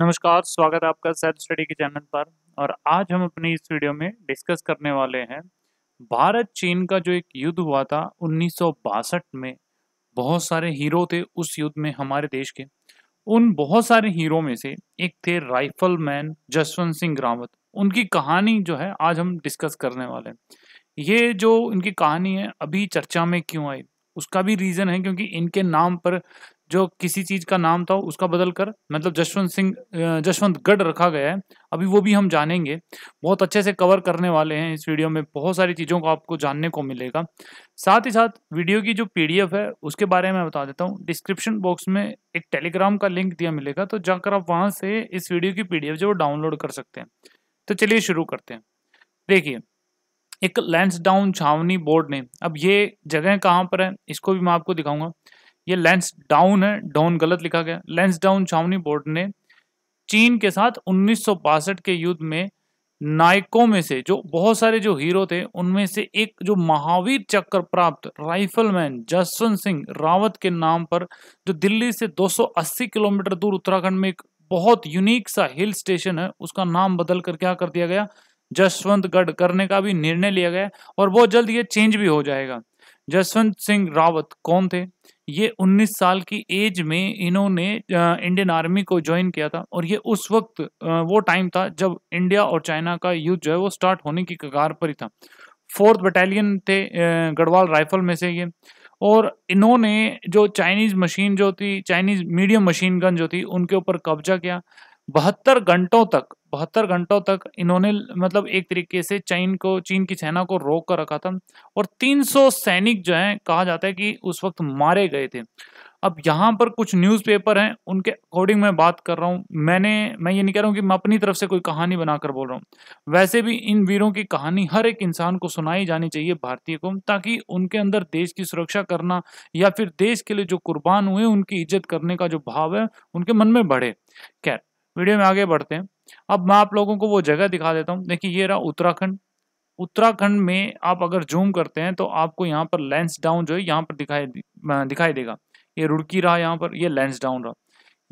नमस्कार स्वागत है आपका सेल्फ स्टडी के चैनल पर और आज हम अपने इस वीडियो में डिस्कस करने वाले हैं भारत चीन का जो एक युद्ध हुआ था उन्नीस में बहुत सारे हीरो थे उस युद्ध में हमारे देश के उन बहुत सारे हीरो में से एक थे राइफल मैन जसवंत सिंह रावत उनकी कहानी जो है आज हम डिस्कस करने वाले हैं ये जो इनकी कहानी है अभी चर्चा में क्यों आई उसका भी रीज़न है क्योंकि इनके नाम पर जो किसी चीज़ का नाम था उसका बदल कर मतलब जसवंत सिंह जशवंत गढ़ रखा गया है अभी वो भी हम जानेंगे बहुत अच्छे से कवर करने वाले हैं इस वीडियो में बहुत सारी चीज़ों को आपको जानने को मिलेगा साथ ही साथ वीडियो की जो पीडीएफ है उसके बारे में बता देता हूँ डिस्क्रिप्शन बॉक्स में एक टेलीग्राम का लिंक दिया मिलेगा तो जाकर आप वहाँ से इस वीडियो की पी जो डाउनलोड कर सकते हैं तो चलिए शुरू करते हैं देखिए एक लैंसडाउन डाउन छावनी बोर्ड ने अब ये जगह कहाँ पर है इसको भी मैं आपको दिखाऊंगा ये लेंस डाउन है डाउन गलत लिखा गया लेंस डाउन छावनी बोर्ड ने चीन के साथ उन्नीस के युद्ध में नायकों में से जो बहुत सारे जो हीरो थे उनमें से एक जो महावीर चक्र प्राप्त राइफलमैन जसवंत सिंह रावत के नाम पर जो दिल्ली से 280 किलोमीटर दूर उत्तराखंड में एक बहुत यूनिक सा हिल स्टेशन है उसका नाम बदल कर क्या कर दिया गया जसवंतगढ़ करने का भी निर्णय लिया गया और बहुत जल्द ये चेंज भी हो जाएगा जसवंत सिंह रावत कौन थे ये 19 साल की एज में इन्होंने इंडियन आर्मी को ज्वाइन किया था और ये उस वक्त वो टाइम था जब इंडिया और चाइना का युद्ध जो है वो स्टार्ट होने की कगार पर ही था फोर्थ बटालियन थे गढ़वाल राइफल में से ये और इन्होंने जो चाइनीज़ मशीन जो थी चाइनीज़ मीडियम मशीन गन जो थी उनके ऊपर कब्जा किया बहत्तर घंटों तक बहत्तर घंटों तक इन्होंने मतलब एक तरीके से चीन को चीन की सेना को रोक कर रखा था और 300 सैनिक जो है कहा जाता है कि उस वक्त मारे गए थे अब यहाँ पर कुछ न्यूज़पेपर हैं उनके अकॉर्डिंग मैं बात कर रहा हूँ मैंने मैं ये नहीं कह रहा हूँ कि मैं अपनी तरफ से कोई कहानी बनाकर बोल रहा हूँ वैसे भी इन वीरों की कहानी हर एक इंसान को सुनाई जानी चाहिए भारतीय को ताकि उनके अंदर देश की सुरक्षा करना या फिर देश के लिए जो कुर्बान हुए उनकी इज्जत करने का जो भाव है उनके मन में बढ़े खैर वीडियो में आगे बढ़ते हैं अब मैं आप लोगों को वो जगह दिखा देता हूँ देखिए ये रहा उत्तराखंड उत्तराखंड में आप अगर जूम करते हैं तो आपको यहाँ पर लेंस डाउन जो है यहाँ पर दिखाई दिखाई देगा ये रुड़की रहा यहाँ पर ये लेंस डाउन रहा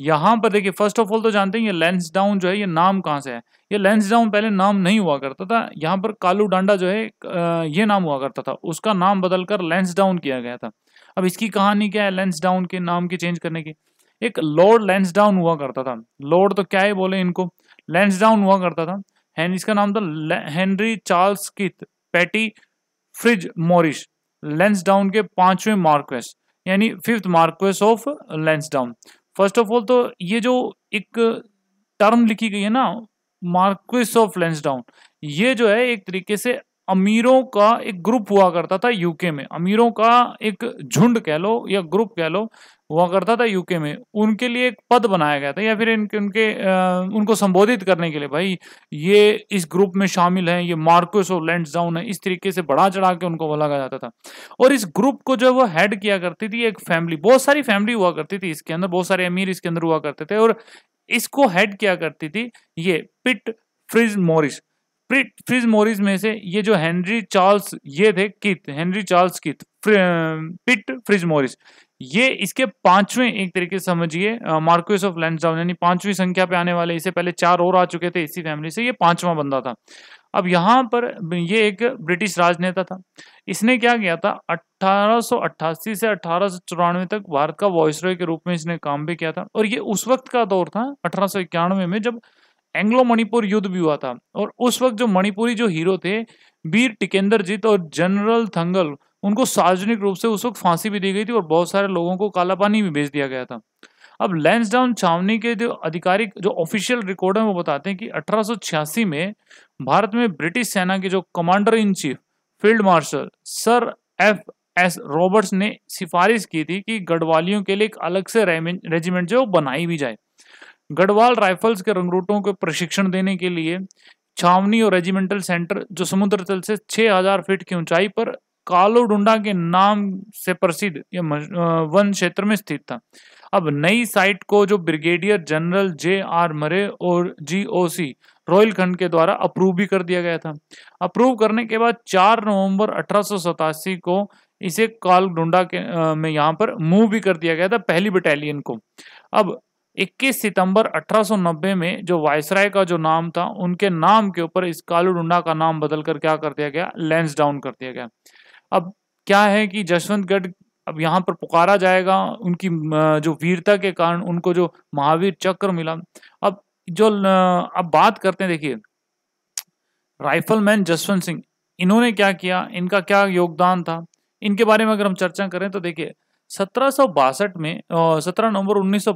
यहाँ पर देखिए फर्स्ट ऑफ ऑल तो जानते हैं ये लेंस डाउन जो है ये नाम कहाँ से है ये लेंस डाउन पहले नाम नहीं हुआ करता था यहाँ पर कालू डांडा जो है ये नाम हुआ करता था उसका नाम बदलकर लेंस डाउन किया गया था अब इसकी कहानी क्या है लेंस डाउन के नाम के चेंज करने की एक लॉर्ड लेंस डाउन हुआ करता था लॉर्ड तो क्या ही बोले इनको लेंस डाउन हुआ करता था इसका नाम था Henry Charles Keith Petty Fitzmaurice Lansdowne के पांचवें मार्क्वेस यानी fifth marquess of Lansdowne first of all तो ये जो एक टर्म लिखी गई है ना मार्क्वेस ऑफ लेंस डाउन ये जो है एक तरीके से अमीरों का एक ग्रुप हुआ करता था यूके में अमीरों का एक झुंड कह लो या ग्रुप कह लो हुआ करता था यूके में उनके लिए एक पद बनाया गया था या फिर इनके उनके आ, उनको संबोधित करने के लिए भाई ये इस ग्रुप में शामिल हैं ये मार्कोस और लैंड डाउन है इस तरीके से बढ़ा चढ़ा के उनको बोला जाता था और इस ग्रुप को जो वो हेड किया करती थी एक फैमिली बहुत सारी फैमिली हुआ करती थी इसके अंदर बहुत सारे अमीर इसके अंदर हुआ करते थे और इसको हेड किया करती थी ये Petty Fitzmaurice Petty Fitzmaurice में से ये जो हेनरी चार्ल्स ये थे कित हेनरी चार्ल्स कित पिट फ्रिज मोरिस ये इसके पांचवें एक तरीके से समझिए मार्क्वेस ऑफ लैंडसाउन यानी पांचवी संख्या पे आने वाले इससे पहले चार और आ चुके थे इसी फैमिली से ये पांचवा बंदा था अब यहाँ पर ये एक ब्रिटिश राजनेता था इसने क्या किया था 1888 से अठारह तक भारत का वॉइस के रूप में इसने काम भी किया था और ये उस वक्त का दौर था अठारह में जब एंग्लो मणिपुर युद्ध भी हुआ था और उस वक्त जो मणिपुरी जो हीरो थे वीर टिकेंद्रजीत और जनरल थंगल उनको सार्वजनिक रूप से उस वक्त फांसी भी दी गई थी और बहुत सारे लोगों को काला पानी भी भेज दिया गया था अब लैंसडाउन छावनी के जो आधिकारिक जो ऑफिशियल रिकॉर्ड है वो बताते हैं कि अठारह में भारत में ब्रिटिश सेना के जो commander in chief field marshal sir F S Roberts ने सिफारिश की थी कि गढ़वालियों के लिए एक अलग से रेजिमेंट जो बनाई भी जाए गढ़वाल राइफल्स के रंगरूटों को प्रशिक्षण देने के लिए छावनी और रेजिमेंटल सेंटर जो समुद्र तल से 6000 फीट की ऊंचाई पर कालो डुंडा के नाम से प्रसिद्ध वन क्षेत्र में स्थित था अब नई साइट को जो ब्रिगेडियर जनरल जे आर मरे और जी ओ सी रॉयल खंड के द्वारा अप्रूव भी कर दिया गया था अप्रूव करने के बाद 4 नवंबर अठारह को इसे कालडुंडा के में यहाँ पर मूव भी कर दिया गया था पहली बटालियन को अब 21 सितंबर 1890 में जो वायसराय का जो नाम था उनके नाम के ऊपर इस कालू डुंडा का नाम बदलकर क्या कर दिया गया लेंस डाउन कर दिया गया अब क्या है कि जसवंतगढ़ अब यहाँ पर पुकारा जाएगा उनकी जो वीरता के कारण उनको जो महावीर चक्र मिला अब जो अब बात करते हैं देखिए राइफलमैन जसवंत सिंह इन्होंने क्या किया इनका क्या योगदान था इनके बारे में अगर हम चर्चा करें तो देखिए सत्रह में सत्रह नवंबर उन्नीस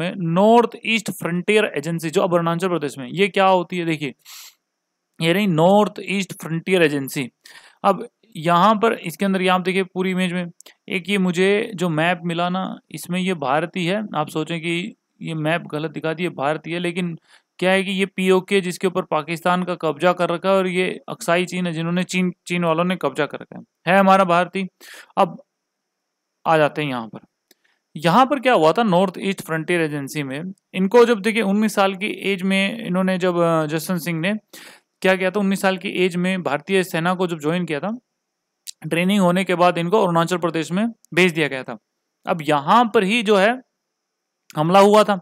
में नॉर्थ ईस्ट फ्रंटियर एजेंसी जो अब अरुणाचल प्रदेश में ये क्या होती है देखिए ये रही नॉर्थ ईस्ट फ्रंटियर एजेंसी अब यहाँ पर इसके अंदर ये आप देखिए पूरी इमेज में एक ये मुझे जो मैप मिला ना इसमें ये ही है आप सोचें कि ये मैप गलत दिखा ही है भारतीय लेकिन क्या है कि ये पीओके जिसके ऊपर पाकिस्तान का कब्जा कर रखा है और ये अक्साई चीन है जिन्होंने चीन चीन वालों ने कब्जा कर रखा है है हमारा भारतीय अब आ जाते हैं यहाँ पर यहाँ पर क्या हुआ था नॉर्थ ईस्ट फ्रंटियर एजेंसी में इनको जब देखिए 19 साल की एज में इन्होंने जब जसवंत सिंह ने क्या किया था 19 साल की एज में भारतीय सेना को जब ज्वाइन किया था ट्रेनिंग होने के बाद इनको अरुणाचल प्रदेश में भेज दिया गया था अब यहाँ पर ही जो है हमला हुआ था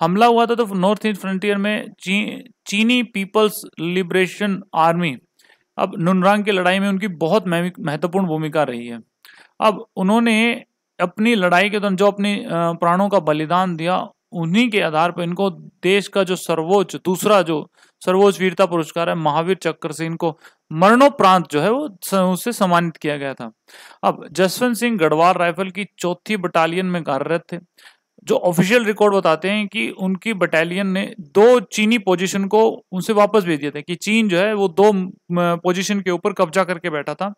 हमला हुआ था तो नॉर्थ ईस्ट फ्रंटियर में ची, चीनी पीपल्स लिबरेशन आर्मी अब नुनरांग की लड़ाई में उनकी बहुत महत्वपूर्ण भूमिका रही है अब उन्होंने अपनी लड़ाई के दौरान जो अपने प्राणों का बलिदान दिया उन्हीं के आधार पर इनको देश का जो सर्वोच्च दूसरा जो सर्वोच्च वीरता पुरस्कार है महावीर चक्र से इनको मरणोपरांत जो है वो उससे सम्मानित किया गया था अब जसवंत सिंह गढ़वाल राइफल की चौथी बटालियन में कार्यरत थे जो ऑफिशियल रिकॉर्ड बताते हैं कि उनकी बटालियन ने दो चीनी पोजीशन को उनसे वापस भेज दिया था कि चीन जो है वो दो पोजीशन के ऊपर कब्जा करके बैठा था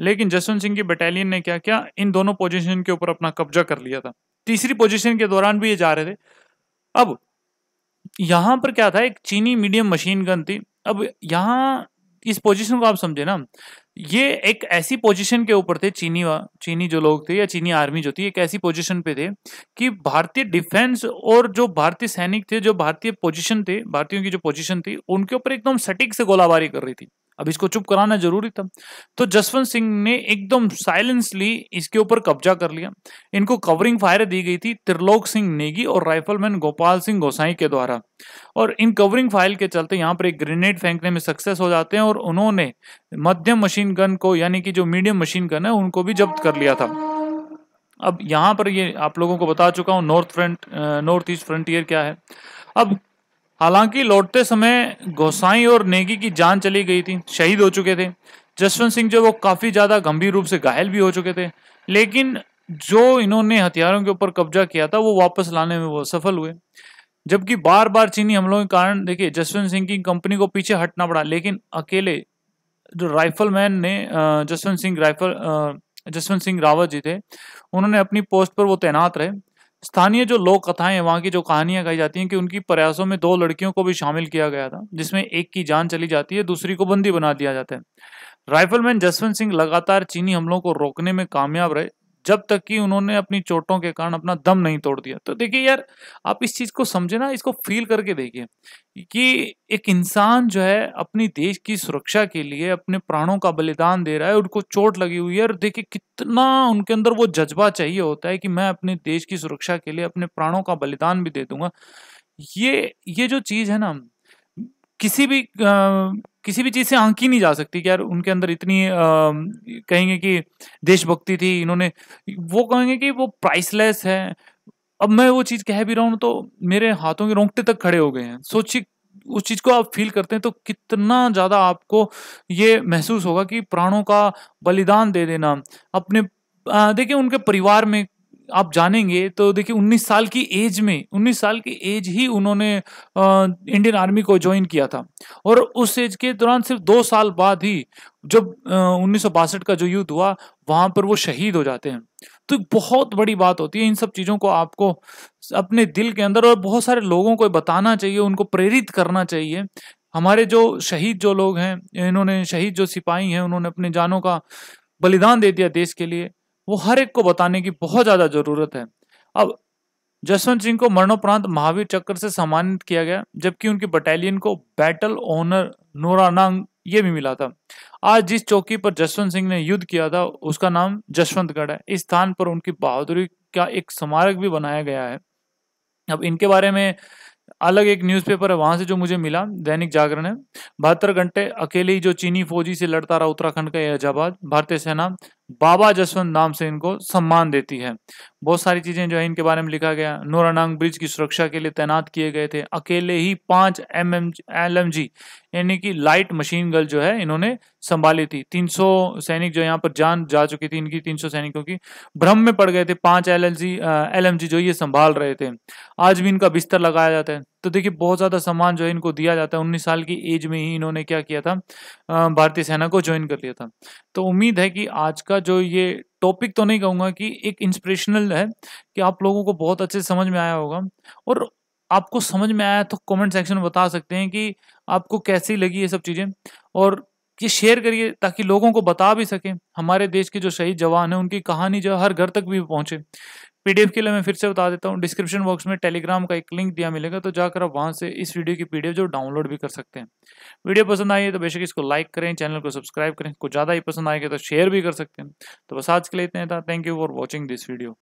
लेकिन जसवंत सिंह की बटालियन ने क्या किया इन दोनों पोजीशन के ऊपर अपना कब्जा कर लिया था तीसरी पोजीशन के दौरान भी ये जा रहे थे अब यहाँ पर क्या था एक चीनी मीडियम मशीन गन थी अब यहाँ इस पोजीशन को आप समझे ना ये एक ऐसी पोजीशन के ऊपर थे चीनी चीनी जो लोग थे या चीनी आर्मी जो थी एक ऐसी पोजीशन पे थे कि भारतीय डिफेंस और जो भारतीय सैनिक थे जो भारतीय पोजीशन थे भारतीयों की जो पोजीशन थी उनके ऊपर एकदम सटीक से गोलाबारी कर रही थी अब इसको चुप कराना जरूरी था तो जसवंत सिंह ने एकदम साइलेंसली इसके ऊपर कब्जा कर लिया इनको कवरिंग फायर दी गई थी त्रिलोक सिंह नेगी और राइफलमैन गोपाल सिंह गोसाई के द्वारा और इन कवरिंग फायर के चलते यहाँ पर एक ग्रेनेड फेंकने में सक्सेस हो जाते हैं और उन्होंने मध्यम मशीन गन को यानी कि जो मीडियम मशीन गन है उनको भी जब्त कर लिया था अब यहाँ पर ये आप लोगों को बता चुका हूँ north front north east frontier क्या है अब हालांकि लौटते समय गोसाई और नेगी की जान चली गई थी शहीद हो चुके थे जसवंत सिंह जो वो काफ़ी ज़्यादा गंभीर रूप से घायल भी हो चुके थे लेकिन जो इन्होंने हथियारों के ऊपर कब्जा किया था वो वापस लाने में वो सफल हुए जबकि बार बार चीनी हमलों के कारण देखिए जसवंत सिंह की कंपनी को पीछे हटना पड़ा लेकिन अकेले जो राइफलमैन ने जसवंत सिंह राइफल जसवंत सिंह रावत जी थे उन्होंने अपनी पोस्ट पर वो तैनात रहे स्थानीय जो लोक कथाएं वहाँ की जो कहानियां कही जाती हैं कि उनकी प्रयासों में दो लड़कियों को भी शामिल किया गया था जिसमें एक की जान चली जाती है दूसरी को बंदी बना दिया जाता है राइफलमैन जसवंत सिंह लगातार चीनी हमलों को रोकने में कामयाब रहे जब तक कि उन्होंने अपनी चोटों के कारण अपना दम नहीं तोड़ दिया तो देखिए यार आप इस चीज़ को समझे ना इसको फील करके देखिए कि एक इंसान जो है अपनी देश की सुरक्षा के लिए अपने प्राणों का बलिदान दे रहा है उनको चोट लगी हुई है और देखिए कितना उनके अंदर वो जज्बा चाहिए होता है कि मैं अपने देश की सुरक्षा के लिए अपने प्राणों का बलिदान भी दे दूंगा ये ये जो चीज़ है ना किसी भी आ, किसी भी चीज़ से आंकी नहीं जा सकती कि यार उनके अंदर इतनी आ, कहेंगे कि देशभक्ति थी इन्होंने वो कहेंगे कि वो प्राइसलेस है अब मैं वो चीज़ कह भी रहा हूँ तो मेरे हाथों के रोंगटे तक खड़े हो गए हैं सोचिए उस चीज़ को आप फील करते हैं तो कितना ज़्यादा आपको ये महसूस होगा कि प्राणों का बलिदान दे देना अपने देखिए उनके परिवार में आप जानेंगे तो देखिए 19 साल की एज में 19 साल की एज ही उन्होंने इंडियन आर्मी को ज्वाइन किया था और उस एज के दौरान सिर्फ दो साल बाद ही जब उन्नीस का जो युद्ध हुआ वहाँ पर वो शहीद हो जाते हैं तो बहुत बड़ी बात होती है इन सब चीज़ों को आपको अपने दिल के अंदर और बहुत सारे लोगों को बताना चाहिए उनको प्रेरित करना चाहिए हमारे जो शहीद जो लोग हैं इन्होंने शहीद जो सिपाही हैं उन्होंने अपने जानों का बलिदान दे दिया देश के लिए वो हर एक को बताने की बहुत ज़्यादा ज़रूरत है अब जसवंत सिंह को मरणोपरांत महावीर चक्र से सम्मानित किया गया जबकि उनकी बटालियन को बैटल ओनर नोरानांग ये भी मिला था आज जिस चौकी पर जसवंत सिंह ने युद्ध किया था उसका नाम जसवंतगढ़ है इस स्थान पर उनकी बहादुरी का एक स्मारक भी बनाया गया है अब इनके बारे में अलग एक न्यूज़पेपर है वहां से जो मुझे मिला दैनिक जागरण है बहत्तर घंटे अकेले ही जो चीनी फौजी से लड़ता रहा उत्तराखंड का यह आजाबाद भारतीय सेना बाबा जसवंत नाम से इनको सम्मान देती है बहुत सारी चीजें जो है इनके बारे में लिखा गया नोरानांग ब्रिज की सुरक्षा के लिए तैनात किए गए थे अकेले ही पांच M M L M G यानी कि लाइट मशीन गल जो है इन्होंने संभाली थी 300 सैनिक जो यहाँ पर जान जा चुकी थी इनकी 300 सैनिकों की भ्रम में पड़ गए थे पांच L L G L M G जो ये संभाल रहे थे आज भी इनका बिस्तर लगाया जाता है तो देखिए बहुत ज़्यादा सम्मान जो है इनको दिया जाता है उन्नीस साल की एज में ही इन्होंने क्या किया था भारतीय सेना को ज्वाइन कर लिया था तो उम्मीद है कि आज का जो ये टॉपिक तो नहीं कहूँगा कि एक इंस्पिरेशनल है कि आप लोगों को बहुत अच्छे से समझ में आया होगा और आपको समझ में आया तो कमेंट सेक्शन में बता सकते हैं कि आपको कैसी लगी ये सब चीज़ें और ये शेयर करिए ताकि लोगों को बता भी सकें हमारे देश के जो शहीद जवान हैं उनकी कहानी जो हर घर तक भी पहुंचे पीडीएफ के लिए मैं फिर से बता देता हूँ डिस्क्रिप्शन बॉक्स में टेलीग्राम का एक लिंक दिया मिलेगा तो जाकर आप वहाँ से इस वीडियो की पीडीएफ जो डाउनलोड भी कर सकते हैं वीडियो पसंद आई है तो बेशक इसको लाइक करें चैनल को सब्सक्राइब करें कुछ ज़्यादा ही पसंद आएगा तो शेयर भी कर सकते हैं तो बस आज के लिए इतना था thank you for watching this video